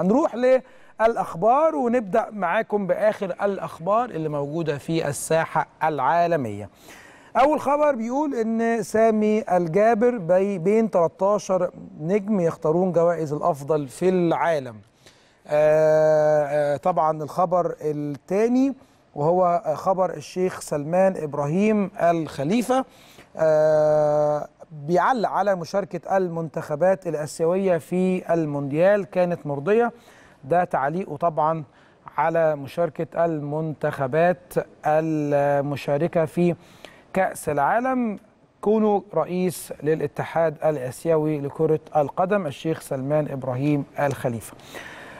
هنروح للاخبار ونبدا معاكم باخر الاخبار اللي موجوده في الساحه العالميه اول خبر بيقول ان سامي الجابر بي بين 13 نجم يختارون جوائز الافضل في العالم آه، آه، طبعا الخبر الثاني وهو خبر الشيخ سلمان ابراهيم الخليفه آه، بيعلق على مشاركة المنتخبات الآسيوية في المونديال كانت مرضية ده تعليقه طبعا على مشاركة المنتخبات المشاركة في كأس العالم كونه رئيس للاتحاد الآسيوي لكرة القدم الشيخ سلمان إبراهيم الخليفة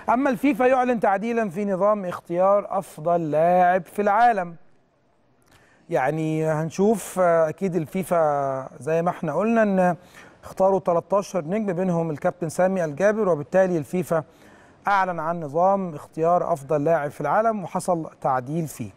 أما الفيفا يعلن تعديلا في نظام اختيار أفضل لاعب في العالم يعني هنشوف آه، اكيد الفيفا زي ما احنا قلنا ان اختاروا 13 نجم بينهم الكابتن سامي الجابر وبالتالي الفيفا اعلن عن نظام اختيار افضل لاعب في العالم وحصل تعديل فيه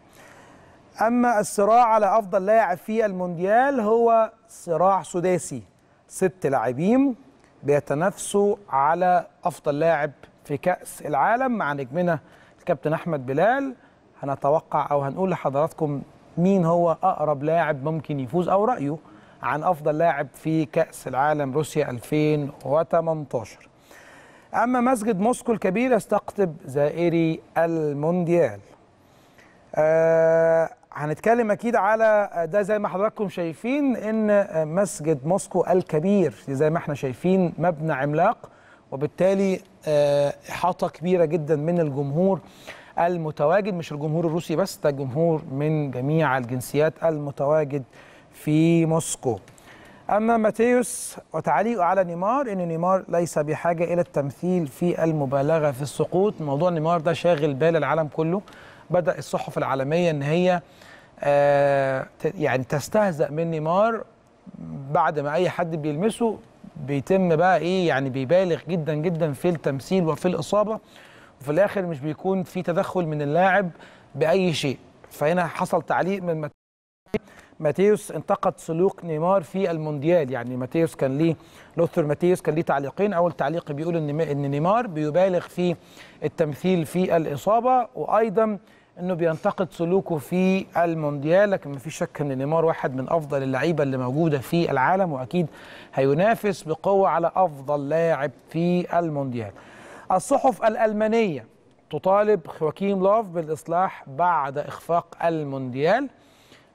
اما الصراع على افضل لاعب في المونديال هو صراع سداسي ست لاعبين بيتنافسوا على افضل لاعب في كاس العالم مع نجمنا الكابتن احمد بلال هنتوقع او هنقول لحضراتكم مين هو اقرب لاعب ممكن يفوز او رايه عن افضل لاعب في كاس العالم روسيا 2018 اما مسجد موسكو الكبير يستقطب زائري المونديال آه هنتكلم اكيد على ده زي ما حضراتكم شايفين ان مسجد موسكو الكبير زي ما احنا شايفين مبنى عملاق وبالتالي آه، احاطه كبيره جدا من الجمهور المتواجد مش الجمهور الروسي بس ده جمهور من جميع الجنسيات المتواجد في موسكو أما ماتيوس وتعليقه على نيمار إن نيمار ليس بحاجة إلى التمثيل في المبالغة في السقوط موضوع نيمار ده شاغل بال العالم كله بدأ الصحف العالمية إن هي آه يعني تستهزأ من نيمار بعد ما أي حد بيلمسه بيتم بقى إيه يعني بيبالغ جدا جدا في التمثيل وفي الإصابة وفي الاخر مش بيكون في تدخل من اللاعب باي شيء فهنا حصل تعليق من ماتيوس انتقد سلوك نيمار في المونديال يعني ماتيوس كان ليه لوثر ماتيوس كان ليه تعليقين اول تعليق بيقول ان ان نيمار بيبالغ في التمثيل في الاصابه وايضا انه بينتقد سلوكه في المونديال لكن ما فيش شك ان نيمار واحد من افضل اللعيبه اللي موجوده في العالم واكيد هينافس بقوه على افضل لاعب في المونديال الصحف الألمانية تطالب خواكيم لوف بالإصلاح بعد إخفاق المونديال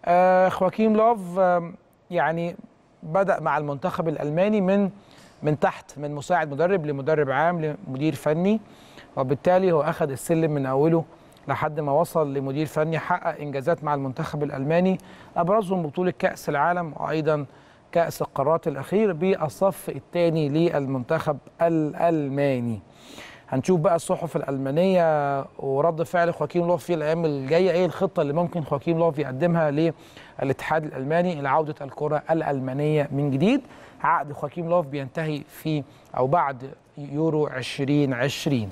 آه، خواكيم لوف يعني بدأ مع المنتخب الألماني من من تحت من مساعد مدرب لمدرب عام لمدير فني وبالتالي هو أخذ السلم من أوله لحد ما وصل لمدير فني حقق إنجازات مع المنتخب الألماني أبرزهم بطولة كأس العالم وأيضا كأس القارات الأخير بالصف الثاني للمنتخب الألماني هنشوف بقى الصحف الألمانية ورد فعل خواكين لوف في الأيام الجاية إيه الخطة اللي ممكن خواكين لوف يقدمها للاتحاد الألماني لعودة الكرة الألمانية من جديد عقد خواكين لوف بينتهي في أو بعد يورو 2020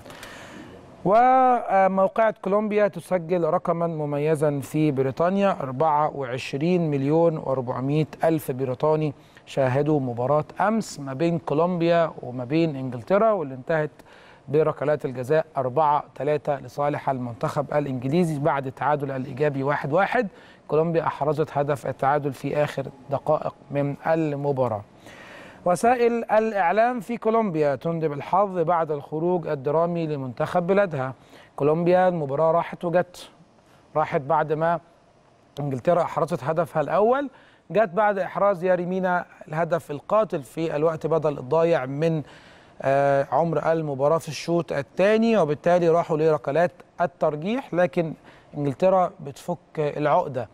وموقعة كولومبيا تسجل رقما مميزا في بريطانيا 24 مليون و400 ألف بريطاني شاهدوا مباراة أمس ما بين كولومبيا وما بين إنجلترا واللي انتهت بركلات الجزاء 4-3 لصالح المنتخب الإنجليزي بعد التعادل الإيجابي 1-1 كولومبيا أحرزت هدف التعادل في آخر دقائق من المباراة وسائل الإعلام في كولومبيا تندب الحظ بعد الخروج الدرامي لمنتخب بلادها كولومبيا المباراة راحت وجت راحت بعد ما إنجلترا أحرزت هدفها الأول جت بعد إحراز ياريمينا الهدف القاتل في الوقت بدل الضايع من آه، عمر المباراة في الشوط الثاني وبالتالي راحوا لركلات الترجيح لكن إنجلترا بتفك العقدة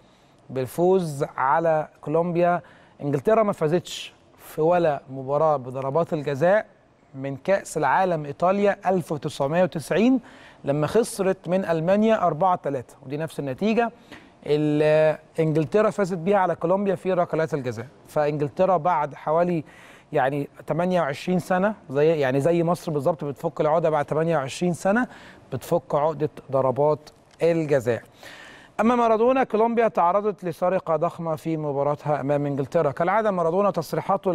بالفوز على كولومبيا إنجلترا ما فازتش في ولا مباراة بضربات الجزاء من كأس العالم إيطاليا 1990 لما خسرت من ألمانيا 4-3 ودي نفس النتيجة انجلترا فازت بيها على كولومبيا في ركلات الجزاء فانجلترا بعد حوالي يعني 28 سنه زي يعني زي مصر بالظبط بتفك العقده بعد 28 سنه بتفك عقده ضربات الجزاء أما مارادونا كولومبيا تعرضت لسرقة ضخمة في مباراتها أمام إنجلترا كالعادة مارادونا تصريحاته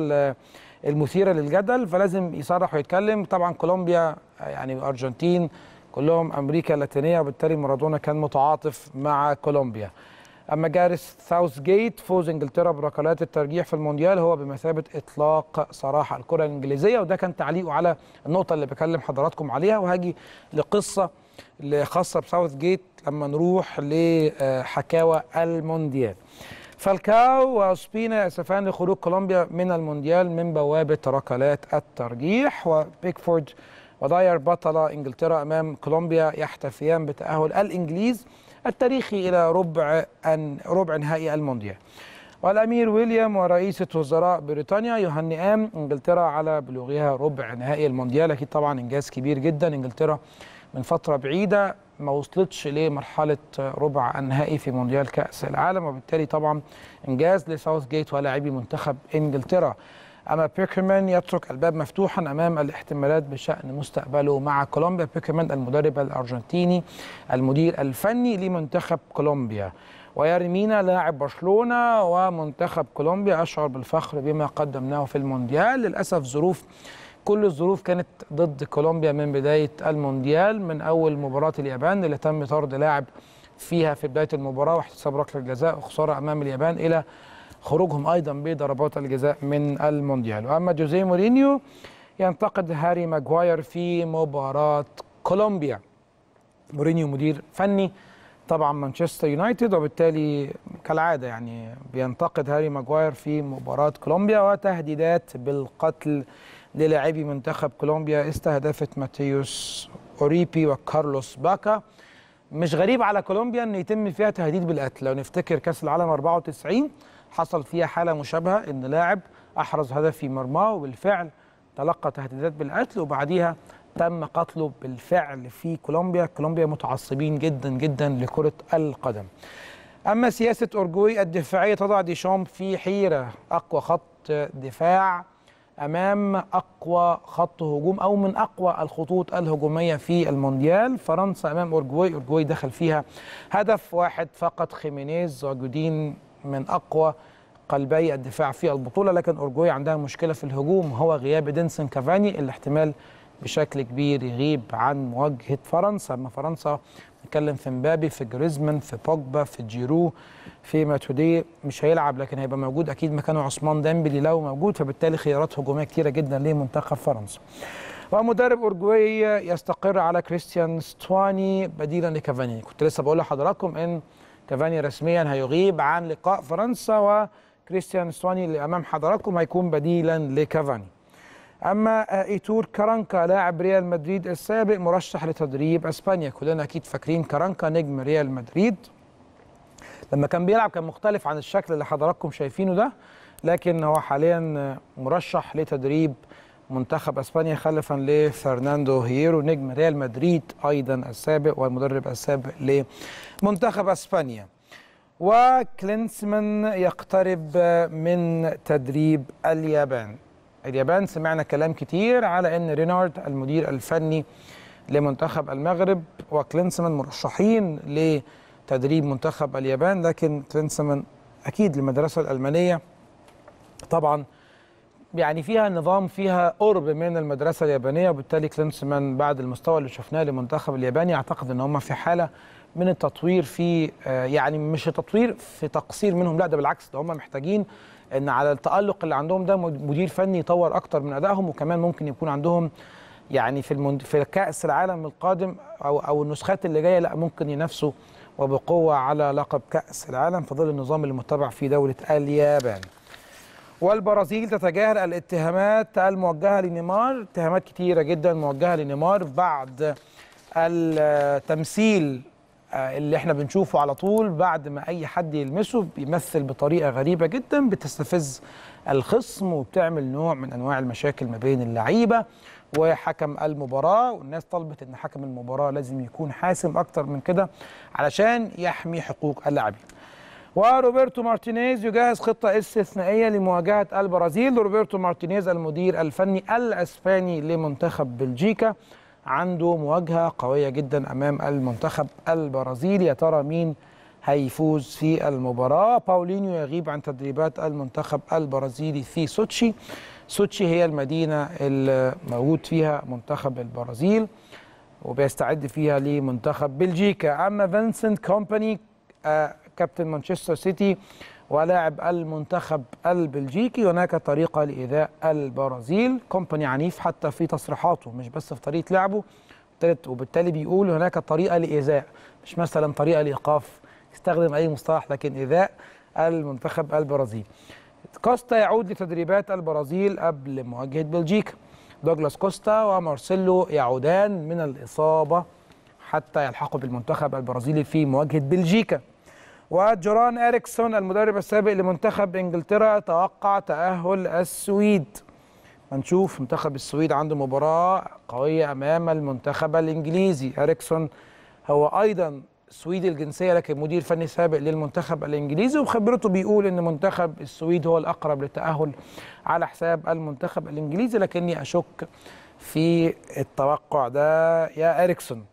المثيرة للجدل فلازم يصرح ويتكلم طبعا كولومبيا يعني أرجنتين كلهم أمريكا اللاتينية وبالتالي مارادونا كان متعاطف مع كولومبيا أما جارس ساوث جيت فوز إنجلترا بركلات الترجيح في المونديال هو بمثابة إطلاق سراح الكرة الإنجليزية وده كان تعليقه على النقطة اللي بكلم حضراتكم عليها وهاجي لقصة اللي خاصه بساوث جيت لما نروح لحكاوى المونديال فالكاو واسبينا يأسفان لخروج كولومبيا من المونديال من بوابه ركلات الترجيح وبيكفورد وداير بطلة انجلترا امام كولومبيا يحتفيان بتاهل الانجليز التاريخي الى ربع أن ربع نهائي المونديال. والامير ويليام ورئيسه وزراء بريطانيا يهنئان انجلترا على بلوغها ربع نهائي المونديال اكيد طبعا انجاز كبير جدا انجلترا من فتره بعيده ما وصلتش لمرحله ربع النهائي في مونديال كاس العالم وبالتالي طبعا انجاز لساوث جيت ولاعبي منتخب انجلترا اما بيكرمان يترك الباب مفتوحا امام الاحتمالات بشان مستقبله مع كولومبيا بيكرمان المدرب الارجنتيني المدير الفني لمنتخب كولومبيا ويرمينا لاعب برشلونه ومنتخب كولومبيا اشعر بالفخر بما قدمناه في المونديال للاسف ظروف كل الظروف كانت ضد كولومبيا من بداية المونديال من أول مباراة اليابان اللي تم طرد لاعب فيها في بداية المباراة واحتساب ركلة جزاء وخسارة أمام اليابان إلى خروجهم أيضا بضربات الجزاء من المونديال وأما جوزيه مورينيو ينتقد هاري ماجواير في مباراة كولومبيا مورينيو مدير فني طبعا مانشستر يونايتد وبالتالي كالعاده يعني بينتقد هاري ماجواير في مباراه كولومبيا وتهديدات بالقتل للاعبي منتخب كولومبيا استهدفت ماتيوس اوريبي وكارلوس باكا مش غريب على كولومبيا ان يتم فيها تهديد بالقتل لو نفتكر كاس العالم 94 حصل فيها حاله مشابهه ان لاعب احرز هدف في مرماه وبالفعل تلقى تهديدات بالقتل وبعديها تم قتله بالفعل في كولومبيا كولومبيا متعصبين جدا جدا لكرة القدم أما سياسة اورجوي الدفاعية تضع ديشام في حيرة أقوى خط دفاع امام اقوى خط هجوم او من اقوى الخطوط الهجوميه في المونديال فرنسا امام اورجواي اورجواي دخل فيها هدف واحد فقط خيمينيز وجودين من اقوى قلبي الدفاع في البطوله لكن اورجواي عندها مشكله في الهجوم هو غياب دينسون كافاني اللي احتمال بشكل كبير يغيب عن مواجهه فرنسا اما فرنسا نتكلم في مبابي في جريزمان في بوجبا في جيرو في ماتودي مش هيلعب لكن هيبقى موجود اكيد مكانه عثمان ديمبلي لو موجود فبالتالي خيارات هجوميه كتيره جدا لمنتخب فرنسا ومدرب اورجواي يستقر على كريستيان ستواني بديلا لكافاني كنت لسه بقول لحضراتكم ان كافاني رسميا هيغيب عن لقاء فرنسا وكريستيان ستواني اللي امام حضراتكم هيكون بديلا لكافاني اما ايتور كارانكا لاعب ريال مدريد السابق مرشح لتدريب اسبانيا كلنا اكيد فاكرين كارانكا نجم ريال مدريد لما كان بيلعب كان مختلف عن الشكل اللي حضراتكم شايفينه ده لكن هو حاليا مرشح لتدريب منتخب اسبانيا خلفا لفرناندو هيرو نجم ريال مدريد ايضا السابق والمدرب السابق لمنتخب اسبانيا وكلينسمان يقترب من تدريب اليابان اليابان سمعنا كلام كتير على ان رينارد المدير الفني لمنتخب المغرب وكلينسمان مرشحين لتدريب منتخب اليابان لكن كلينسمان اكيد المدرسه الالمانيه طبعا يعني فيها نظام فيها قرب من المدرسه اليابانيه وبالتالي كلينسمان بعد المستوى اللي شفناه لمنتخب الياباني اعتقد ان هم في حاله من التطوير في آه، يعني مش التطوير في تقصير منهم لا ده بالعكس ده هم محتاجين ان على التالق اللي عندهم ده مدير فني يطور اكتر من ادائهم وكمان ممكن يكون عندهم يعني في المند... في كاس العالم القادم او او النسخات اللي جايه لا ممكن ينافسوا وبقوه على لقب كاس العالم في ظل النظام المتبع في دوله اليابان. والبرازيل تتجاهل الاتهامات الموجهه لنيمار، اتهامات كتيره جدا موجهه لنيمار بعد التمثيل آه، اللي احنا بنشوفه على طول بعد ما اي حد يلمسه بيمثل بطريقه غريبه جدا بتستفز الخصم وبتعمل نوع من انواع المشاكل ما بين اللعيبه وحكم المباراه والناس طلبت ان حكم المباراه لازم يكون حاسم اكتر من كده علشان يحمي حقوق اللاعبين وروبرتو مارتينيز يجهز خطة استثنائية لمواجهة البرازيل روبرتو مارتينيز المدير الفني الأسباني لمنتخب بلجيكا عنده مواجهه قويه جدا امام المنتخب البرازيلي يا ترى مين هيفوز في المباراه باولينيو يغيب عن تدريبات المنتخب البرازيلي في سوتشي سوتشي هي المدينه اللي موجود فيها منتخب البرازيل وبيستعد فيها لمنتخب بلجيكا اما فينسنت كومباني آه، كابتن مانشستر سيتي ولاعب المنتخب البلجيكي هناك طريقة لإيذاء البرازيل كومباني عنيف حتى في تصريحاته مش بس في طريقة لعبه وبالتالي بيقول هناك طريقة لإيذاء مش مثلا طريقة لإيقاف استخدم أي مصطلح لكن إيذاء المنتخب البرازيلي كوستا يعود لتدريبات البرازيل قبل مواجهة بلجيكا دوغلاس كوستا ومارسيلو يعودان من الإصابة حتى يلحقوا بالمنتخب البرازيلي في مواجهة بلجيكا وجوران اريكسون المدرب السابق لمنتخب انجلترا توقع تاهل السويد هنشوف منتخب السويد عنده مباراه قويه امام المنتخب الانجليزي اريكسون هو ايضا سويدي الجنسيه لكن مدير فني سابق للمنتخب الانجليزي وخبرته بيقول ان منتخب السويد هو الاقرب للتاهل على حساب المنتخب الانجليزي لكني اشك في التوقع ده يا اريكسون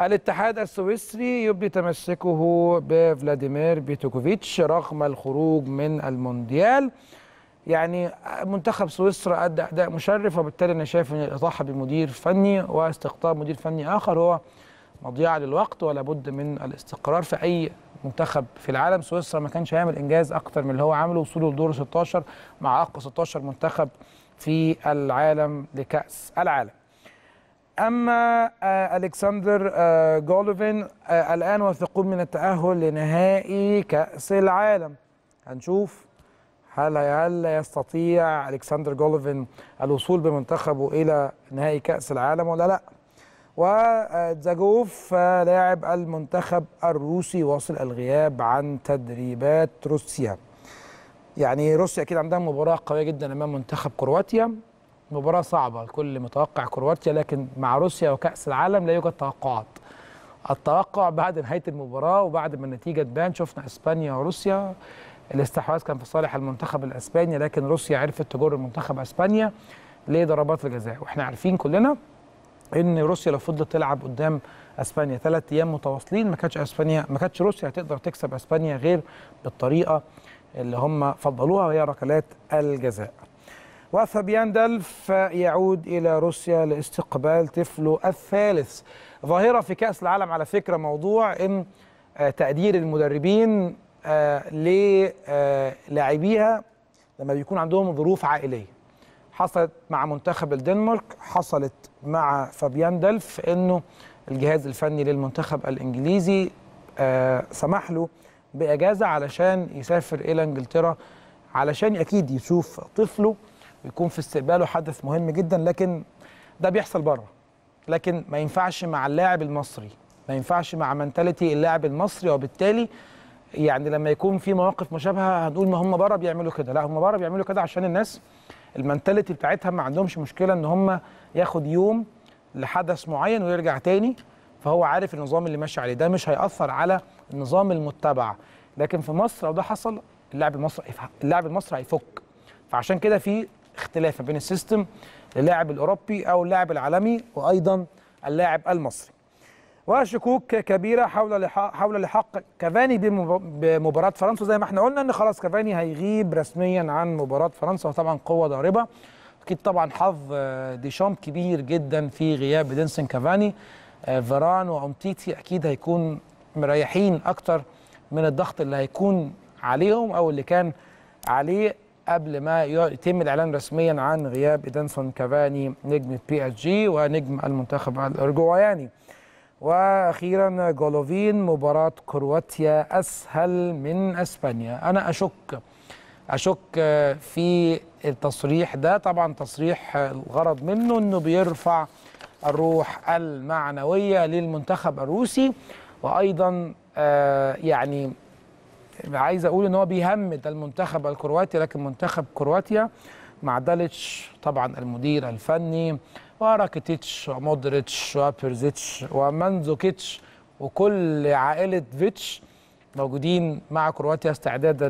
الاتحاد السويسري يبدي تمسكه بفلاديمير بيتوكوفيتش رغم الخروج من المونديال يعني منتخب سويسرا ادى اداء مشرف وبالتالي انا شايف ان الاطاحه بمدير فني واستقطاب مدير فني اخر هو مضيعه للوقت ولا بد من الاستقرار في اي منتخب في العالم سويسرا ما كانش هيعمل انجاز اكتر من اللي هو عمله وصوله لدور 16 مع اقوى 16 منتخب في العالم لكاس العالم اما آه، الكسندر آه، جولوفين آه، الان واثقون من التاهل لنهائي كاس العالم هنشوف هل هل يستطيع الكسندر جولوفين الوصول بمنتخبه الى نهائي كاس العالم ولا لا وزاجوف لاعب المنتخب الروسي واصل الغياب عن تدريبات روسيا يعني روسيا اكيد عندها مباراه قويه جدا امام منتخب كرواتيا مباراه صعبه الكل متوقع كرواتيا لكن مع روسيا وكاس العالم لا يوجد توقعات التوقع بعد نهايه المباراه وبعد ما النتيجه تبان شفنا اسبانيا وروسيا الاستحواذ كان في صالح المنتخب الاسباني لكن روسيا عرفت تجر المنتخب اسبانيا لضربات الجزاء واحنا عارفين كلنا ان روسيا لو فضلت تلعب قدام اسبانيا ثلاث ايام متواصلين ما كانتش اسبانيا ما كانتش روسيا هتقدر تكسب اسبانيا غير بالطريقه اللي هم فضلوها وهي ركلات الجزاء وفابيان دلف يعود إلى روسيا لاستقبال طفله الثالث ظاهرة في كأس العالم على فكرة موضوع إن آه، تقدير المدربين آه، للاعبيها آه، لما بيكون عندهم ظروف عائلية حصلت مع منتخب الدنمارك حصلت مع فابيان دلف انه الجهاز الفني للمنتخب الانجليزي سمح له باجازه علشان يسافر الى انجلترا علشان اكيد يشوف طفله يكون في استقباله حدث مهم جدا لكن ده بيحصل بره لكن ما ينفعش مع اللاعب المصري ما ينفعش مع منتاليتي اللاعب المصري وبالتالي يعني لما يكون في مواقف مشابهه هنقول ما هم بره بيعملوا كده لا هم بره بيعملوا كده عشان الناس المنتاليتي بتاعتها ما عندهمش مشكله ان هم ياخد يوم لحدث معين ويرجع تاني فهو عارف النظام اللي ماشي عليه ده مش هيأثر على النظام المتبع لكن في مصر لو ده حصل اللاعب المصري اللاعب المصري هيفك فعشان كده في اختلاف بين السيستم للاعب الاوروبي او اللاعب العالمي وايضا اللاعب المصري وشكوك كبيره حول حول لحاق كافاني بمباراه فرنسا زي ما احنا قلنا ان خلاص كافاني هيغيب رسميا عن مباراه فرنسا وطبعا قوه ضاربه اكيد طبعا حظ آه، ديشام كبير جدا في غياب دينسن كافاني آه، فيران وامتيتي اكيد هيكون مريحين اكتر من الضغط اللي هيكون عليهم او اللي كان عليه قبل ما يتم الاعلان رسميا عن غياب ادانسون كافاني نجم بي اس جي ونجم المنتخب الارجواياني واخيرا جولوفين مباراه كرواتيا اسهل من اسبانيا انا اشك اشك في التصريح ده طبعا تصريح الغرض منه انه بيرفع الروح المعنويه للمنتخب الروسي وايضا آه، يعني عايز اقول ان هو بيهمد المنتخب الكرواتي لكن منتخب كرواتيا مع داليتش طبعا المدير الفني وراكيتيتش ومودريتش وبيرزيتش ومانزوكيتش وكل عائله فيتش موجودين مع كرواتيا استعدادا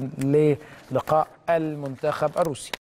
للقاء المنتخب الروسي